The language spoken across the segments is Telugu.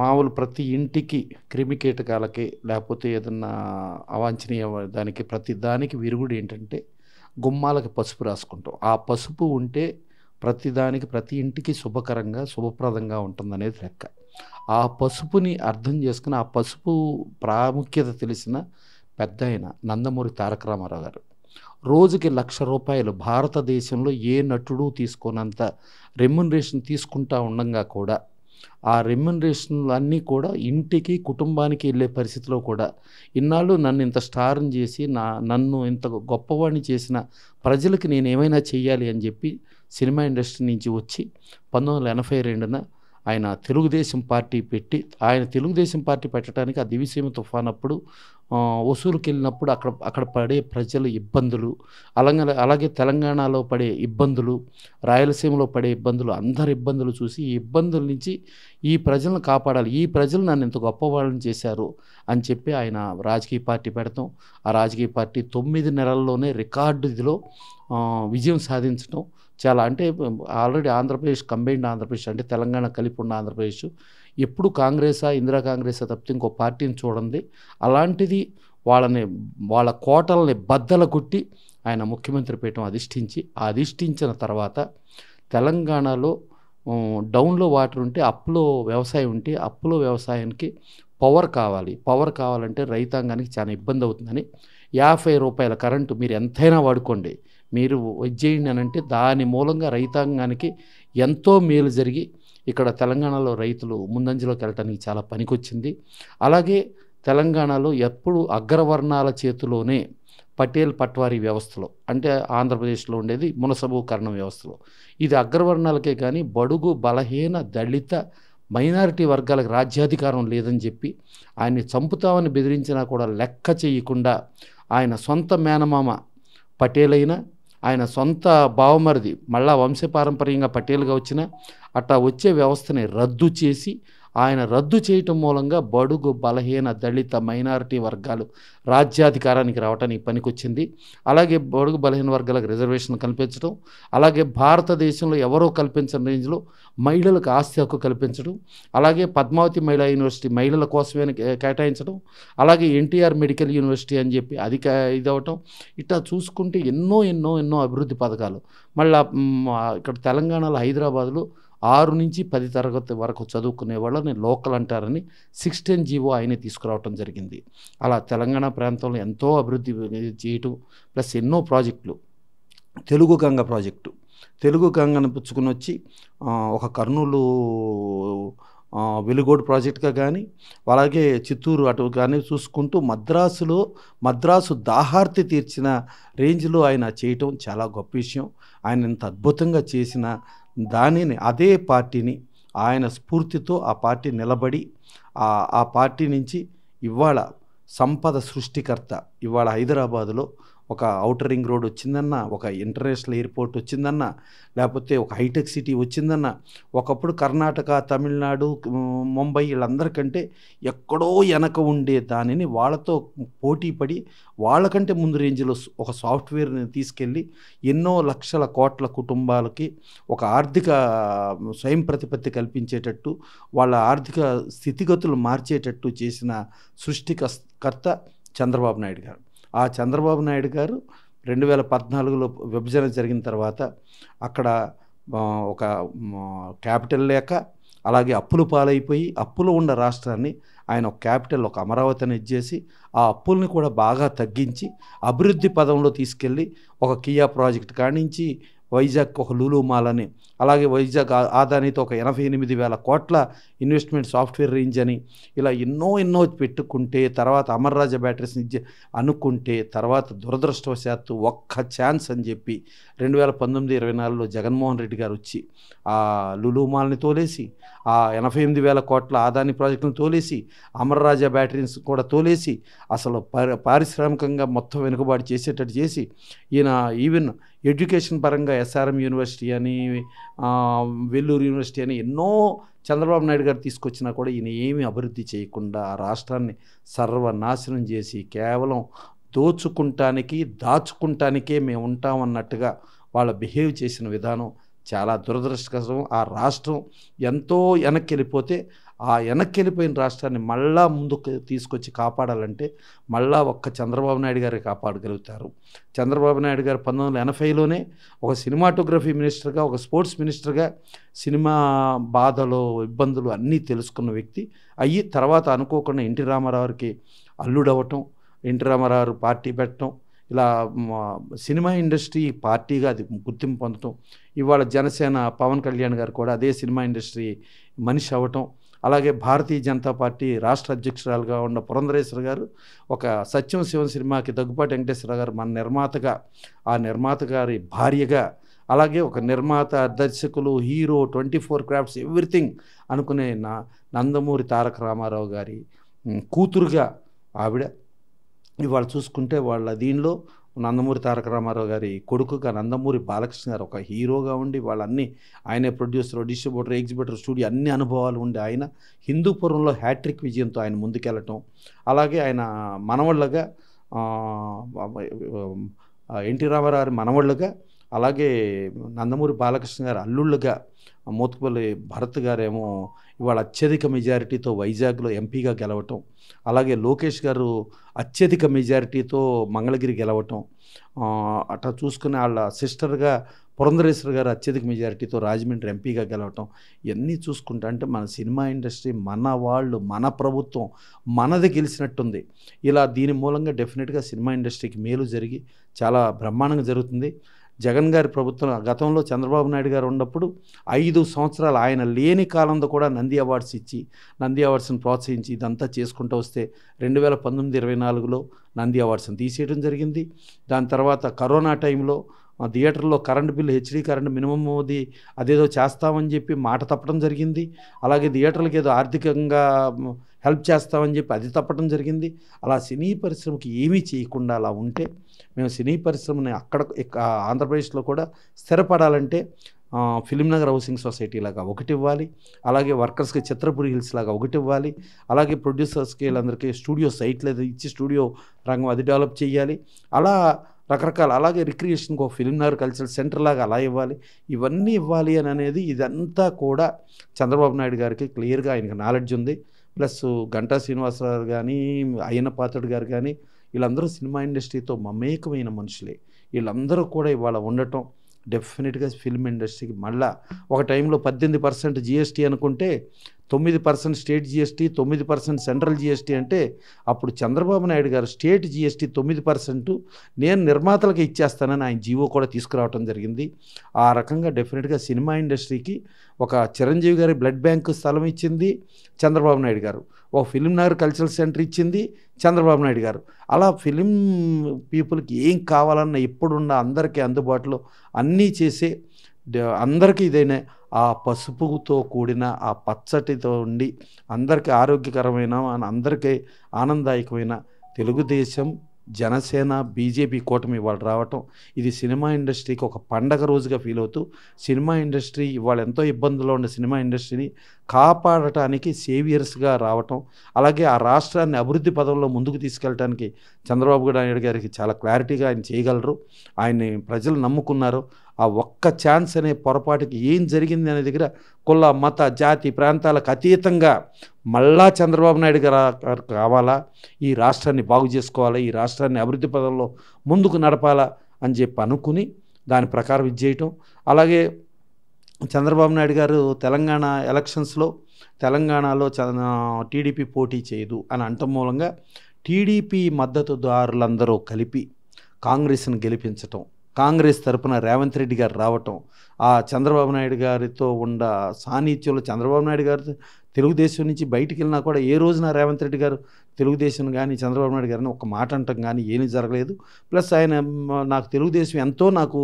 మామూలు ప్రతి ఇంటికి క్రిమికీటకాలకి లేకపోతే ఏదన్నా అవాంఛనీయ దానికి ప్రతి దానికి విరుగుడు ఏంటంటే గుమ్మాలకి పసుపు రాసుకుంటాం ఆ పసుపు ఉంటే ప్రతి దానికి ప్రతి ఇంటికి శుభకరంగా శుభప్రదంగా ఉంటుందనేది లెక్క ఆ పసుపుని అర్థం చేసుకుని ఆ పసుపు ప్రాముఖ్యత తెలిసిన పెద్ద ఆయన నందమూరి తారక రామారావు గారు రోజుకి లక్ష రూపాయలు భారతదేశంలో ఏ నటుడు తీసుకున్నంత రెమ్యునరేషన్ తీసుకుంటా ఉండగా కూడా ఆ రెమ్యునరేషన్లు అన్నీ కూడా ఇంటికి కుటుంబానికి వెళ్ళే పరిస్థితిలో కూడా ఇన్నాళ్ళు నన్ను ఇంత స్టార్ని చేసి నా నన్ను ఇంత గొప్పవాడిని చేసిన ప్రజలకు నేను ఏమైనా చేయాలి అని చెప్పి సినిమా ఇండస్ట్రీ నుంచి వచ్చి పంతొమ్మిది వందల ఎనభై రెండున ఆయన తెలుగుదేశం పార్టీ పెట్టి ఆయన తెలుగుదేశం పార్టీ పెట్టడానికి ఆ దివిసీమ తుఫాన్ అప్పుడు వసూలుకి వెళ్ళినప్పుడు అక్కడ అక్కడ పడే ప్రజలు ఇబ్బందులు అలాగే అలాగే తెలంగాణలో పడే ఇబ్బందులు రాయలసీమలో పడే ఇబ్బందులు అందరి ఇబ్బందులు చూసి ఈ ఇబ్బందుల నుంచి ఈ ప్రజలను కాపాడాలి ఈ ప్రజలు నన్ను ఇంత గొప్పవాళ్ళని చేశారు అని చెప్పి ఆయన రాజకీయ పార్టీ పెడతాం ఆ రాజకీయ పార్టీ తొమ్మిది నెలల్లోనే రికార్డు ఇదిలో విజయం సాధించడం చాలా అంటే ఆల్రెడీ ఆంధ్రప్రదేశ్ కంబైన్డ్ ఆంధ్రప్రదేశ్ అంటే తెలంగాణ కలిపి ఉన్న ఆంధ్రప్రదేశ్ ఎప్పుడు కాంగ్రెసా ఇందిరా కాంగ్రెసా తప్పితే ఇంకో పార్టీని చూడండి అలాంటిది వాళ్ళని వాళ్ళ కోటల్ని బద్దల కొట్టి ఆయన ముఖ్యమంత్రి పీఠం అధిష్ఠించి అధిష్ఠించిన తర్వాత తెలంగాణలో డౌన్లో వాటర్ ఉంటే అప్లో వ్యవసాయం ఉంటే అప్లో వ్యవసాయానికి పవర్ కావాలి పవర్ కావాలంటే రైతాంగానికి చాలా ఇబ్బంది అవుతుందని యాభై రూపాయల కరెంటు మీరు ఎంతైనా వాడుకోండి మీరు చేయండి అని అంటే దాని మూలంగా రైతాంగానికి ఎంతో మేలు జరిగి ఇక్కడ తెలంగాణలో రైతులు ముందంజలోకి వెళ్ళటానికి చాలా పనికొచ్చింది అలాగే తెలంగాణలో ఎప్పుడు అగ్రవర్ణాల చేతిలోనే పటేల్ పట్వారీ వ్యవస్థలో అంటే ఆంధ్రప్రదేశ్లో ఉండేది మునసబు కరణం వ్యవస్థలో ఇది అగ్రవర్ణాలకే కానీ బడుగు బలహీన దళిత మైనారిటీ వర్గాలకు రాజ్యాధికారం లేదని చెప్పి ఆయన్ని చంపుతామని బెదిరించినా కూడా లెక్క చేయకుండా ఆయన సొంత మేనమామ పటేలైనా ఆయన సొంత బావమరిది మళ్ళా వంశపారంపర్యంగా పటేల్గా వచ్చిన అట్లా వచ్చే వ్యవస్థని రద్దు చేసి ఆయన రద్దు చేయటం మూలంగా బడుగు బలహీన దళిత మైనారిటీ వర్గాలు రాజ్యాధికారానికి రావటానికి పనికొచ్చింది అలాగే బడుగు బలహీన వర్గాలకు రిజర్వేషన్ కల్పించడం అలాగే భారతదేశంలో ఎవరో కల్పించిన రేంజ్లో మహిళలకు ఆస్తి హక్కు కల్పించడం అలాగే పద్మావతి మహిళా యూనివర్సిటీ మహిళల కోసమే కేటాయించడం అలాగే ఎన్టీఆర్ మెడికల్ యూనివర్సిటీ అని చెప్పి అది ఇదవటం ఇట్లా చూసుకుంటే ఎన్నో ఎన్నో ఎన్నో అభివృద్ధి పథకాలు మళ్ళీ ఇక్కడ తెలంగాణలో హైదరాబాద్లో ఆరు నుంచి పది తరగతి వరకు చదువుకునే వాళ్ళని లోకల్ అంటారని సిక్స్టీన్ జీవో ఆయనే తీసుకురావటం జరిగింది అలా తెలంగాణ ప్రాంతంలో ఎంతో అభివృద్ధి చేయటం ప్లస్ ఎన్నో ప్రాజెక్టులు తెలుగు గంగ ప్రాజెక్టు తెలుగు గంగను పుచ్చుకుని వచ్చి ఒక కర్నూలు వెలుగోడు ప్రాజెక్ట్గా కానీ అలాగే చిత్తూరు అటు కానీ చూసుకుంటూ మద్రాసులో మద్రాసు దాహార్తి తీర్చిన రేంజ్లో ఆయన చేయటం చాలా గొప్ప విషయం ఆయన ఇంత అద్భుతంగా చేసిన దానిని అదే పార్టీని ఆయన స్ఫూర్తితో ఆ పార్టీ నిలబడి ఆ పార్టీ నుంచి ఇవాళ సంపద సృష్టికర్త ఇవాళ హైదరాబాదులో ఒక ఔటర్ రింగ్ రోడ్ వచ్చిందన్న ఒక ఇంటర్నేషనల్ ఎయిర్పోర్ట్ వచ్చిందన్న లేకపోతే ఒక హైటెక్ సిటీ వచ్చిందన్న ఒకప్పుడు కర్ణాటక తమిళనాడు ముంబై వీళ్ళందరికంటే ఎక్కడో వెనక ఉండే దానిని వాళ్ళతో పోటీ పడి వాళ్ళకంటే ముందు రేంజ్లో ఒక సాఫ్ట్వేర్ని తీసుకెళ్ళి ఎన్నో లక్షల కోట్ల కుటుంబాలకి ఒక ఆర్థిక స్వయం ప్రతిపత్తి కల్పించేటట్టు వాళ్ళ ఆర్థిక స్థితిగతులు మార్చేటట్టు చేసిన సృష్టికర్త చంద్రబాబు నాయుడు గారు ఆ చంద్రబాబు నాయుడు గారు రెండు వేల పద్నాలుగులో విభజన జరిగిన తర్వాత అక్కడ ఒక క్యాపిటల్ లేక అలాగే అప్పులు పాలైపోయి అప్పులు ఉన్న రాష్ట్రాన్ని ఆయన ఒక క్యాపిటల్ ఒక అమరావతి అనేది చేసి ఆ అప్పుల్ని కూడా బాగా తగ్గించి అభివృద్ధి పదంలో తీసుకెళ్ళి ఒక కియా ప్రాజెక్ట్ కానించి వైజాగ్ ఒక లూలు మాల్ అని అలాగే వైజాగ్ ఆదానితో ఒక ఎనభై ఎనిమిది వేల కోట్ల ఇన్వెస్ట్మెంట్ సాఫ్ట్వేర్ రేంజ్ అని ఇలా ఎన్నో ఎన్నో పెట్టుకుంటే తర్వాత బ్యాటరీస్ బ్యాటరీస్ని అనుకుంటే తర్వాత దురదృష్టవశాత్తు ఒక్క ఛాన్స్ అని చెప్పి రెండు వేల పంతొమ్మిది ఇరవై నాలుగులో జగన్మోహన్ రెడ్డి గారు వచ్చి ఆ లులు మాల్ని తోలేసి ఆ ఎనభై ఎనిమిది వేల కోట్ల ఆదాని ప్రాజెక్టును తోలేసి అమరరాజ బ్యాటరీస్ కూడా తోలేసి అసలు పారిశ్రామికంగా మొత్తం వెనుకబాటు చేసేటట్టు చేసి ఈయన ఈవెన్ ఎడ్యుకేషన్ పరంగా ఎస్ఆర్ఎం యూనివర్సిటీ అని వెల్లూరు యూనివర్సిటీ అని ఎన్నో చంద్రబాబు నాయుడు గారు తీసుకొచ్చినా కూడా ఈయన ఏమి అభివృద్ధి చేయకుండా ఆ రాష్ట్రాన్ని సర్వనాశనం చేసి కేవలం దోచుకుంటానికి దాచుకుంటానికే మేము ఉంటామన్నట్టుగా వాళ్ళ బిహేవ్ చేసిన విధానం చాలా దురదృష్టకరం ఆ రాష్ట్రం ఎంతో వెనక్కి వెళ్ళిపోతే ఆ వెనక్కి వెళ్ళిపోయిన రాష్ట్రాన్ని మళ్ళా ముందుకు తీసుకొచ్చి కాపాడాలంటే మళ్ళా ఒక్క చంద్రబాబు నాయుడు గారే కాపాడగలుగుతారు చంద్రబాబు నాయుడు గారు పంతొమ్మిది వందల ఎనభైలోనే ఒక సినిమాటోగ్రఫీ మినిస్టర్గా ఒక స్పోర్ట్స్ మినిస్టర్గా సినిమా బాధలు ఇబ్బందులు అన్నీ తెలుసుకున్న వ్యక్తి అయ్యి తర్వాత అనుకోకుండా ఎన్టీ రామారావుకి అల్లుడవటం ఎన్టీ రామారావు పార్టీ పెట్టడం ఇలా సినిమా ఇండస్ట్రీ పార్టీగా అది గుర్తింపు పొందటం ఇవాళ జనసేన పవన్ కళ్యాణ్ గారు కూడా అదే సినిమా ఇండస్ట్రీ మనిషి అవ్వటం అలాగే భారతీయ జనతా పార్టీ రాష్ట్ర అధ్యక్షురాలుగా ఉన్న పురంధరేశ్వర గారు ఒక సత్యం శివం సినిమాకి దగ్గుపాటి వెంకటేశ్వర గారు మన నిర్మాతగా ఆ నిర్మాత గారి భార్యగా అలాగే ఒక నిర్మాత దర్శకులు hero twenty four crafts everything అనుకునే నా నందమూరి తారక రామారావు గారి కూతురుగా ఆవిడ ఇవాళ చూసుకుంటే వాళ్ళ దీనిలో నందమూరి తారక రామారావు గారి కొడుకుగా నందమూరి బాలకృష్ణ గారు ఒక హీరోగా ఉండి వాళ్ళన్నీ ఆయనే ప్రొడ్యూసర్ డిస్ట్రిబ్యూటర్ ఎగ్జిబ్యూటర్ స్టూడియో అన్ని అనుభవాలు ఉండి ఆయన హిందూపురంలో హ్యాట్రిక్ విజయంతో ఆయన ముందుకెళ్ళటం అలాగే ఆయన మనవళ్ళగా ఎన్టీ రామారావు గారి మనవళ్ళగా అలాగే నందమూరి బాలకృష్ణ గారు అల్లుళ్ళుగా మోత్కుపల్లి భరత్ గారేమో ఇవాళ అత్యధిక మెజారిటీతో వైజాగ్లో ఎంపీగా గెలవటం అలాగే లోకేష్ గారు అత్యధిక మెజారిటీతో మంగళగిరి గెలవటం అట్లా చూసుకునే వాళ్ళ సిస్టర్గా పురంధరేశ్వర గారు అత్యధిక మెజారిటీతో రాజమండ్రి ఎంపీగా గెలవటం ఇవన్నీ చూసుకుంటా అంటే మన సినిమా ఇండస్ట్రీ మన వాళ్ళు మన ప్రభుత్వం మనది గెలిచినట్టుంది ఇలా దీని మూలంగా డెఫినెట్గా సినిమా ఇండస్ట్రీకి మేలు జరిగి చాలా బ్రహ్మాండంగా జరుగుతుంది జగన్ గారి ప్రభుత్వం గతంలో చంద్రబాబు నాయుడు గారు ఉన్నప్పుడు ఐదు సంవత్సరాలు ఆయన లేని కాలంలో కూడా నంది అవార్డ్స్ ఇచ్చి నంది అవార్డ్స్ని ప్రోత్సహించి ఇదంతా చేసుకుంటూ వస్తే రెండు వేల పంతొమ్మిది ఇరవై నాలుగులో నంది అవార్డ్స్ని తీసేయడం జరిగింది దాని తర్వాత కరోనా టైంలో థియేటర్లో కరెంట్ బిల్లు హెచ్డీ కరెంట్ మినిమమ్ది అదేదో చేస్తామని చెప్పి మాట తప్పడం జరిగింది అలాగే థియేటర్లకు ఏదో ఆర్థికంగా హెల్ప్ చేస్తామని చెప్పి అది తప్పడం జరిగింది అలా సినీ పరిశ్రమకి ఏమీ చేయకుండా అలా ఉంటే మేము సినీ పరిశ్రమని అక్కడ ఆంధ్రప్రదేశ్లో కూడా స్థిరపడాలంటే ఫిలిం నగర్ హౌసింగ్ సొసైటీ లాగా ఒకటి ఇవ్వాలి అలాగే వర్కర్స్కి చిత్రపురి హిల్స్ లాగా ఒకటి ఇవ్వాలి అలాగే ప్రొడ్యూసర్స్కి వీళ్ళందరికీ స్టూడియో సైట్లు ఇచ్చి స్టూడియో రంగం అది డెవలప్ చేయాలి అలా రకరకాల అలాగే రిక్రియేషన్కి ఒక ఫిలిం నగర్ కల్చరల్ సెంటర్ లాగా అలా ఇవ్వాలి ఇవన్నీ ఇవ్వాలి అని అనేది ఇదంతా కూడా చంద్రబాబు నాయుడు గారికి క్లియర్గా ఆయనకు నాలెడ్జ్ ఉంది ప్లస్ గంటా శ్రీనివాసరావు కానీ అయ్యన పాత్రుడు గారు కానీ వీళ్ళందరూ సినిమా ఇండస్ట్రీతో మమేకమైన మనుషులే వీళ్ళందరూ కూడా ఇవాళ ఉండటం డెఫినెట్గా ఫిల్మ్ ఇండస్ట్రీకి మళ్ళా ఒక టైంలో పద్దెనిమిది పర్సెంట్ జిఎస్టీ అనుకుంటే తొమ్మిది పర్సెంట్ స్టేట్ జిఎస్టీ తొమ్మిది పర్సెంట్ సెంట్రల్ జిఎస్టీ అంటే అప్పుడు చంద్రబాబు నాయుడు గారు స్టేట్ జిఎస్టీ తొమ్మిది పర్సెంట్ నేను నిర్మాతలకు ఇచ్చేస్తానని ఆయన జీవో కూడా తీసుకురావడం జరిగింది ఆ రకంగా డెఫినెట్గా సినిమా ఇండస్ట్రీకి ఒక చిరంజీవి గారి బ్లడ్ బ్యాంకు స్థలం ఇచ్చింది చంద్రబాబు నాయుడు గారు ఒక ఫిలిం నగర్ కల్చరల్ సెంటర్ ఇచ్చింది చంద్రబాబు నాయుడు గారు అలా ఫిలిం పీపుల్కి ఏం కావాలన్నా ఇప్పుడున్న అందరికీ అందుబాటులో అన్నీ చేసే అందరికీ ఇదేనే ఆ పసుపుతో కూడిన ఆ పచ్చటితో ఉండి అందరికీ ఆరోగ్యకరమైన అందరికీ ఆనందదాయకమైన తెలుగుదేశం జనసేన బీజేపీ కూటమి ఇవాళ రావటం ఇది సినిమా ఇండస్ట్రీకి ఒక పండగ రోజుగా ఫీల్ అవుతూ సినిమా ఇండస్ట్రీ ఇవాళ ఎంతో ఇబ్బందుల్లో ఉన్న సినిమా ఇండస్ట్రీని కాపాడటానికి సేవియర్స్గా రావటం అలాగే ఆ రాష్ట్రాన్ని అభివృద్ధి పదంలో ముందుకు తీసుకెళ్ళడానికి చంద్రబాబు నాయుడు గారికి చాలా క్లారిటీగా ఆయన చేయగలరు ఆయన్ని ప్రజలు నమ్ముకున్నారు ఆ ఒక్క ఛాన్స్ అనే పొరపాటుకి ఏం జరిగింది అనే దగ్గర కుల మత జాతి ప్రాంతాలకు అతీతంగా మళ్ళా చంద్రబాబు నాయుడు గారు కావాలా ఈ రాష్ట్రాన్ని బాగు చేసుకోవాలా ఈ రాష్ట్రాన్ని అభివృద్ధి పదంలో ముందుకు నడపాలా అని చెప్పి అనుకుని దాని ప్రకారం ఇది చేయటం అలాగే చంద్రబాబు నాయుడు గారు తెలంగాణ ఎలక్షన్స్లో తెలంగాణలో టీడీపీ పోటీ చేయదు అని అంటం మూలంగా టీడీపీ మద్దతుదారులందరూ కలిపి కాంగ్రెస్ను గెలిపించటం కాంగ్రెస్ తరపున రేవంత్ రెడ్డి గారు రావటం ఆ చంద్రబాబు నాయుడు గారితో ఉన్న సాన్నిధ్యంలో చంద్రబాబు నాయుడు గారు తెలుగుదేశం నుంచి బయటికి వెళ్ళినా కూడా ఏ రోజున రేవంత్ రెడ్డి గారు తెలుగుదేశం కానీ చంద్రబాబు నాయుడు గారిని ఒక మాట అంటాం కానీ ఏమీ జరగలేదు ప్లస్ ఆయన నాకు తెలుగుదేశం ఎంతో నాకు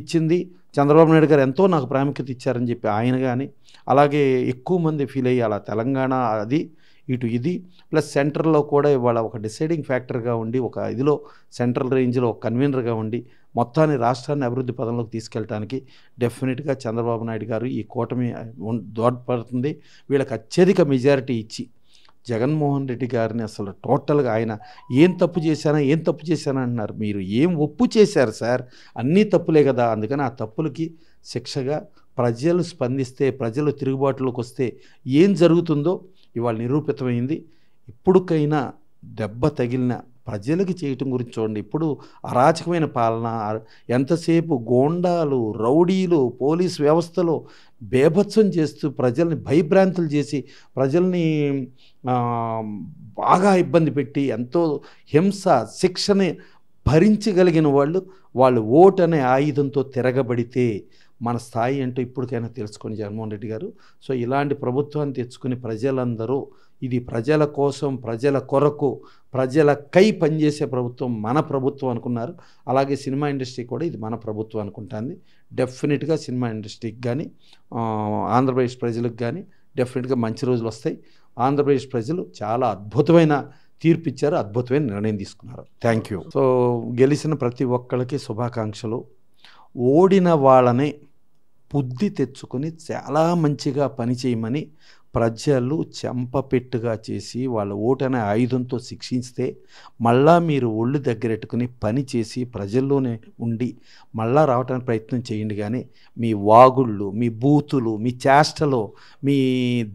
ఇచ్చింది చంద్రబాబు నాయుడు గారు ఎంతో నాకు ప్రాముఖ్యత ఇచ్చారని చెప్పి ఆయన కానీ అలాగే ఎక్కువ మంది ఫీల్ అయ్యి అలా తెలంగాణ అది ఇటు ఇది ప్లస్ సెంటర్లో కూడా ఇవాళ ఒక డిసైడింగ్ ఫ్యాక్టర్గా ఉండి ఒక ఇదిలో సెంట్రల్ రేంజ్లో ఒక కన్వీనర్గా ఉండి మొత్తాన్ని రాష్ట్రాన్ని అభివృద్ధి పదంలోకి తీసుకెళ్ళడానికి డెఫినెట్గా చంద్రబాబు నాయుడు గారు ఈ కూటమి దోడ్పడుతుంది వీళ్ళకి అత్యధిక మెజారిటీ ఇచ్చి జగన్మోహన్ రెడ్డి గారిని అసలు టోటల్గా ఆయన ఏం తప్పు చేశానా ఏం తప్పు చేశానా అంటున్నారు మీరు ఏం ఒప్పు చేశారు సార్ అన్నీ తప్పులే కదా అందుకని ఆ తప్పులకి శిక్షగా ప్రజలు స్పందిస్తే ప్రజలు తిరుగుబాటులోకి వస్తే ఏం జరుగుతుందో ఇవాళ నిరూపితమైంది ఇప్పుడుకైనా దెబ్బ తగిలిన ప్రజలకు చేయటం గురించి చూడండి ఇప్పుడు అరాచకమైన పాలన ఎంతసేపు గోండాలు రౌడీలు పోలీస్ వ్యవస్థలో బేభత్సం చేస్తూ ప్రజల్ని భయభ్రాంతులు చేసి ప్రజల్ని బాగా ఇబ్బంది పెట్టి ఎంతో హింస శిక్షని భరించగలిగిన వాళ్ళు వాళ్ళు ఓటు అనే ఆయుధంతో తిరగబడితే మన స్థాయి అంటూ ఇప్పటికైనా తెలుసుకొని జగన్మోహన్ రెడ్డి గారు సో ఇలాంటి ప్రభుత్వాన్ని తెచ్చుకుని ప్రజలందరూ ఇది ప్రజల కోసం ప్రజల కొరకు ప్రజలకై పనిచేసే ప్రభుత్వం మన ప్రభుత్వం అనుకున్నారు అలాగే సినిమా ఇండస్ట్రీ కూడా ఇది మన ప్రభుత్వం అనుకుంటుంది డెఫినెట్గా సినిమా ఇండస్ట్రీకి కానీ ఆంధ్రప్రదేశ్ ప్రజలకు కానీ డెఫినెట్గా మంచి రోజులు వస్తాయి ఆంధ్రప్రదేశ్ ప్రజలు చాలా అద్భుతమైన తీర్పు ఇచ్చారు అద్భుతమైన నిర్ణయం తీసుకున్నారు థ్యాంక్ యూ సో గెలిచిన ప్రతి ఒక్కరికి శుభాకాంక్షలు ఓడిన వాళ్ళని బుద్ధి తెచ్చుకొని చాలా మంచిగా పనిచేయమని ప్రజలు చెంపపెట్టుగా చేసి వాళ్ళ ఓటని ఆయుధంతో శిక్షిస్తే మళ్ళా మీరు ఒళ్ళు దగ్గరెట్టుకుని పని చేసి ప్రజల్లోనే ఉండి మళ్ళా రావడానికి ప్రయత్నం చేయండి కానీ మీ వాగుళ్ళు మీ బూతులు మీ చేష్టలు మీ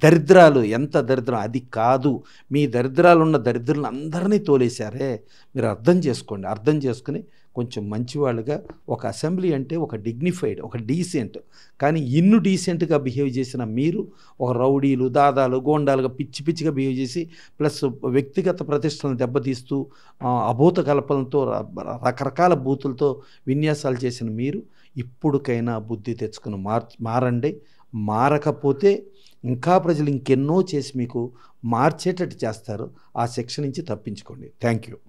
దరిద్రాలు ఎంత దరిద్రం అది కాదు మీ దరిద్రాలు ఉన్న దరిద్రులను అందరినీ తోలేశారే మీరు అర్థం చేసుకోండి అర్థం చేసుకుని కొంచెం మంచివాళ్ళుగా ఒక అసెంబ్లీ అంటే ఒక డిగ్నిఫైడ్ ఒక డీసెంట్ కానీ ఇన్ను డీసెంట్గా బిహేవ్ చేసిన మీరు ఒక రౌడీలు దాదాలు గోండాలుగా పిచ్చి పిచ్చిగా బిహేవ్ చేసి ప్లస్ వ్యక్తిగత ప్రతిష్టలను దెబ్బతీస్తూ అభూత కల్పనతో రకరకాల బూతులతో విన్యాసాలు చేసిన మీరు ఇప్పుడుకైనా బుద్ధి తెచ్చుకుని మార్ మారండి మారకపోతే ఇంకా ప్రజలు ఇంకెన్నో చేసి మీకు మార్చేటట్టు చేస్తారు ఆ శిక్ష నుంచి తప్పించుకోండి థ్యాంక్ యూ